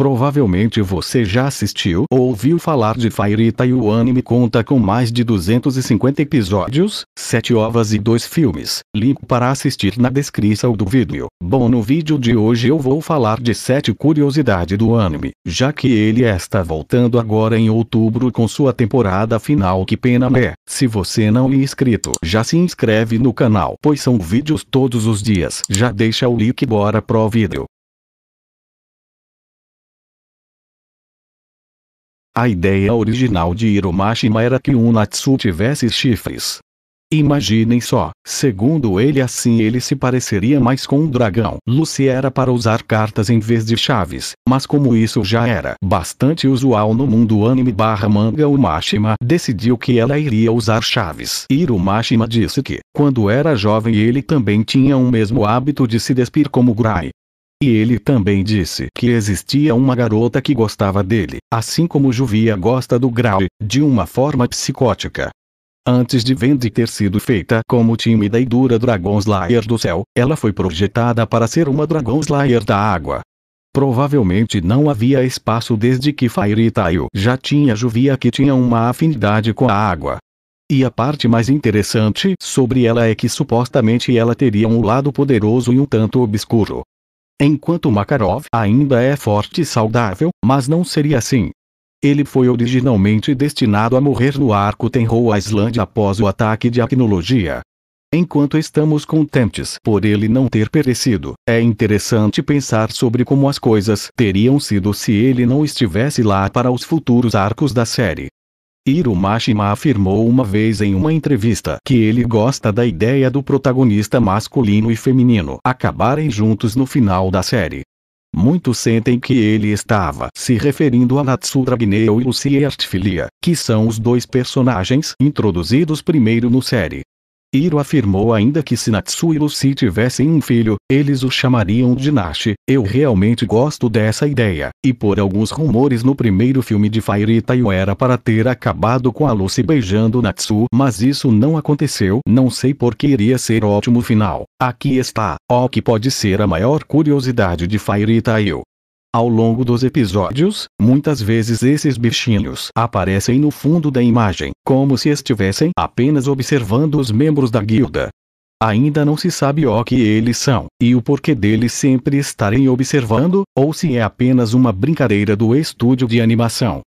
Provavelmente você já assistiu ou ouviu falar de Fire Ita o anime conta com mais de 250 episódios, 7 ovas e 2 filmes. Link para assistir na descrição do vídeo. Bom, no vídeo de hoje eu vou falar de 7 curiosidades do anime, já que ele está voltando agora em outubro com sua temporada final que pena é. Se você não é inscrito, já se inscreve no canal, pois são vídeos todos os dias. Já deixa o like bora pro vídeo. A ideia original de Hiromashima era que um Natsu tivesse chifres. Imaginem só, segundo ele assim ele se pareceria mais com um dragão. Lucy era para usar cartas em vez de chaves, mas como isso já era bastante usual no mundo anime barra manga Umashima decidiu que ela iria usar chaves. Irumashima disse que, quando era jovem ele também tinha o mesmo hábito de se despir como Grai, e ele também disse que existia uma garota que gostava dele, assim como Juvia gosta do Grau, de uma forma psicótica. Antes de Vendi ter sido feita como tímida e dura Dragon Slayer do céu, ela foi projetada para ser uma Dragon Slayer da água. Provavelmente não havia espaço desde que Fire e Taio já tinha Juvia que tinha uma afinidade com a água. E a parte mais interessante sobre ela é que supostamente ela teria um lado poderoso e um tanto obscuro. Enquanto Makarov ainda é forte e saudável, mas não seria assim. Ele foi originalmente destinado a morrer no arco Tenrou Islândia após o ataque de Acnologia. Enquanto estamos contentes por ele não ter perecido, é interessante pensar sobre como as coisas teriam sido se ele não estivesse lá para os futuros arcos da série. Hiromashima afirmou uma vez em uma entrevista que ele gosta da ideia do protagonista masculino e feminino acabarem juntos no final da série. Muitos sentem que ele estava se referindo a Natsura Gneo e Lucie Artfilia, que são os dois personagens introduzidos primeiro no série. Hiro afirmou ainda que se Natsu e Lucy tivessem um filho, eles o chamariam de Nashi. Eu realmente gosto dessa ideia, e por alguns rumores no primeiro filme de Fire Itaio era para ter acabado com a Lucy beijando Natsu, mas isso não aconteceu. Não sei por que iria ser ótimo final. Aqui está, o que pode ser a maior curiosidade de Fire Itaio. Ao longo dos episódios, muitas vezes esses bichinhos aparecem no fundo da imagem, como se estivessem apenas observando os membros da guilda. Ainda não se sabe o que eles são, e o porquê deles sempre estarem observando, ou se é apenas uma brincadeira do estúdio de animação.